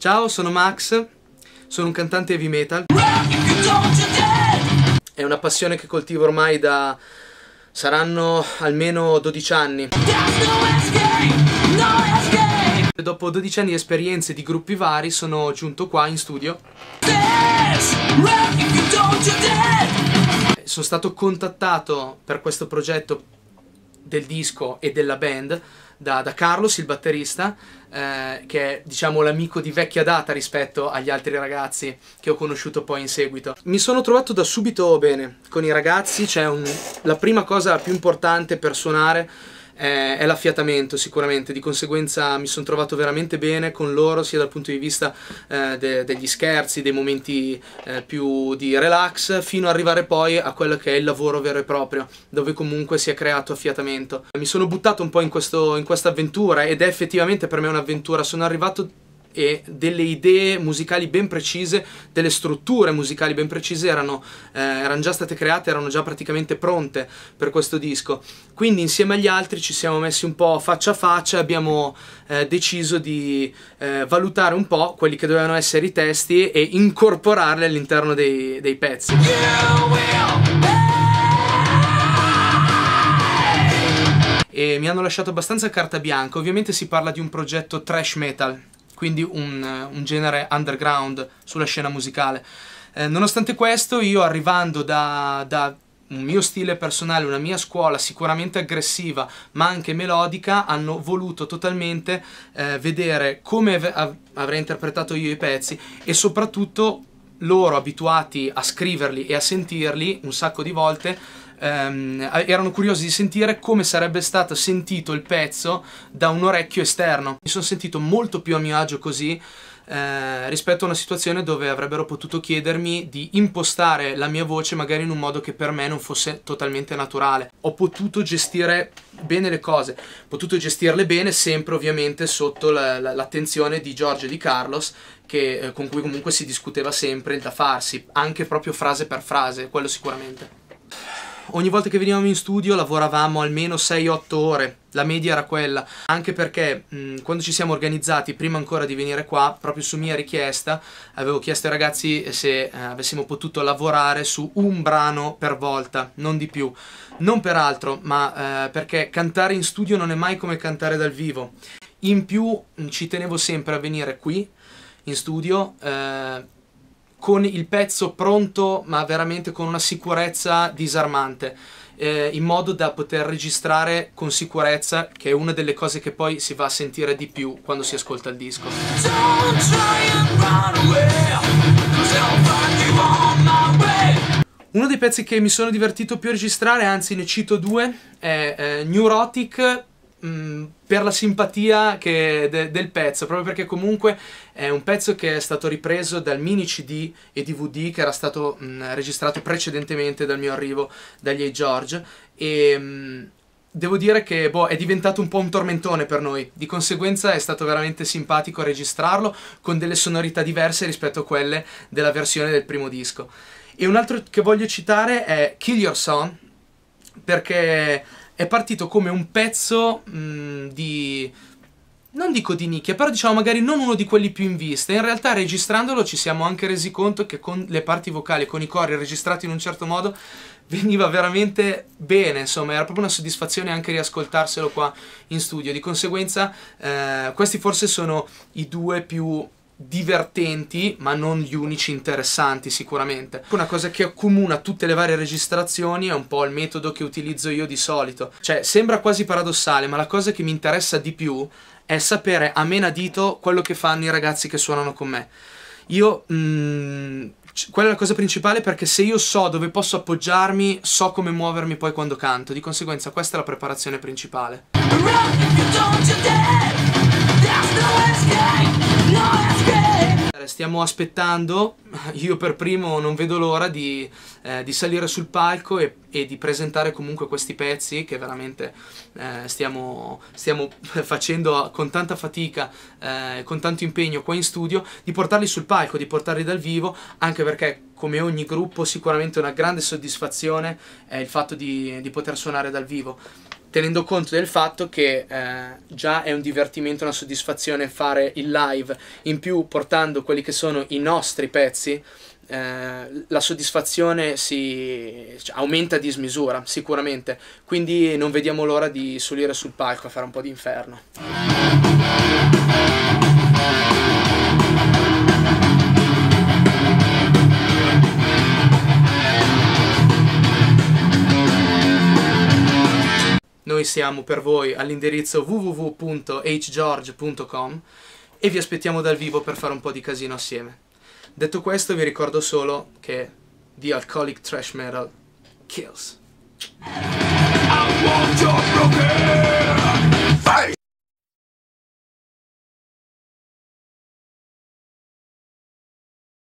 Ciao, sono Max, sono un cantante heavy metal. È una passione che coltivo ormai da... saranno almeno 12 anni. Dopo 12 anni di esperienze di gruppi vari sono giunto qua in studio. Eh, sono stato contattato per questo progetto del disco e della band da, da Carlos, il batterista, eh, che è diciamo l'amico di vecchia data rispetto agli altri ragazzi che ho conosciuto poi in seguito. Mi sono trovato da subito bene con i ragazzi, c'è cioè la prima cosa più importante per suonare è, l'affiatamento sicuramente, di conseguenza mi sono trovato veramente bene con loro sia dal punto di vista eh, de degli scherzi, dei momenti eh, più di relax, fino ad arrivare poi a quello che è il lavoro vero e proprio, dove comunque si è creato affiatamento. Mi sono buttato un po' in, questo, in questa avventura ed è effettivamente per me un'avventura, sono arrivato e delle idee musicali ben precise, delle strutture musicali ben precise erano, eh, erano, già state create, erano già praticamente pronte per questo disco. Quindi insieme agli altri ci siamo messi un po' faccia a faccia e abbiamo eh, deciso di eh, valutare un po' quelli che dovevano essere i testi e incorporarli all'interno dei, dei pezzi. E mi hanno lasciato abbastanza carta bianca, ovviamente si parla di un progetto trash metal, quindi un, un genere underground sulla scena musicale. Eh, nonostante questo, io arrivando da, da un mio stile personale, una mia scuola sicuramente aggressiva ma anche melodica, hanno voluto totalmente eh, vedere come av avrei interpretato io i pezzi e soprattutto loro abituati a scriverli e a sentirli un sacco di volte ehm, erano curiosi di sentire come sarebbe stato sentito il pezzo da un orecchio esterno. Mi sono sentito molto più a mio agio così eh, rispetto a una situazione dove avrebbero potuto chiedermi di impostare la mia voce magari in un modo che per me non fosse totalmente naturale. Ho potuto gestire bene le cose, ho potuto gestirle bene sempre ovviamente sotto l'attenzione la, la, di Giorgio e di Carlos che, eh, con cui comunque si discuteva sempre il da farsi, anche proprio frase per frase, quello sicuramente ogni volta che venivamo in studio lavoravamo almeno 6-8 ore, la media era quella, anche perché mh, mm, quando ci siamo organizzati, prima ancora di venire qua, proprio su mia richiesta, avevo chiesto ai ragazzi se eh, avessimo potuto lavorare su un brano per volta, non di più. Non per altro, ma eh, perché cantare in studio non è mai come cantare dal vivo. In più mh, mm, ci tenevo sempre a venire qui, in studio, eh, con il pezzo pronto ma veramente con una sicurezza disarmante eh, in modo da poter registrare con sicurezza che è una delle cose che poi si va a sentire di più quando si ascolta il disco uno dei pezzi che mi sono divertito più a registrare anzi ne cito due è eh, Neurotic Mm, per la simpatia che, de, del pezzo, proprio perché comunque è un pezzo che è stato ripreso dal mini CD e DVD che era stato mh, mm, registrato precedentemente dal mio arrivo dagli A. George e... Mh, mm, devo dire che boh, è diventato un po' un tormentone per noi, di conseguenza è stato veramente simpatico registrarlo con delle sonorità diverse rispetto a quelle della versione del primo disco. E un altro che voglio citare è Kill Your Son, perché è partito come un pezzo mh, mm, di non dico di nicchia, però diciamo magari non uno di quelli più in vista. In realtà registrandolo ci siamo anche resi conto che con le parti vocali, con i cori registrati in un certo modo, veniva veramente bene, insomma, era proprio una soddisfazione anche riascoltarselo qua in studio. Di conseguenza eh, questi forse sono i due più divertenti, ma non gli unici interessanti sicuramente. Una cosa che accomuna tutte le varie registrazioni è un po' il metodo che utilizzo io di solito. Cioè, sembra quasi paradossale, ma la cosa che mi interessa di più è sapere a mena dito quello che fanno i ragazzi che suonano con me. Io mh, mm, quella è la cosa principale perché se io so dove posso appoggiarmi, so come muovermi poi quando canto, di conseguenza questa è la preparazione principale stiamo aspettando, io per primo non vedo l'ora di, eh, di, salire sul palco e, e, di presentare comunque questi pezzi che veramente eh, stiamo, stiamo, facendo con tanta fatica, eh, con tanto impegno qua in studio, di portarli sul palco, di portarli dal vivo, anche perché come ogni gruppo sicuramente una grande soddisfazione è il fatto di, di poter suonare dal vivo tenendo conto del fatto che eh, già è un divertimento, una soddisfazione fare il live, in più portando quelli che sono i nostri pezzi, eh, la soddisfazione si cioè, aumenta a dismisura, sicuramente, quindi non vediamo l'ora di salire sul palco a fare un po' di inferno. siamo per voi all'indirizzo www.hgeorge.com e vi aspettiamo dal vivo per fare un po' di casino assieme. Detto questo vi ricordo solo che The Alcoholic Trash Metal kills.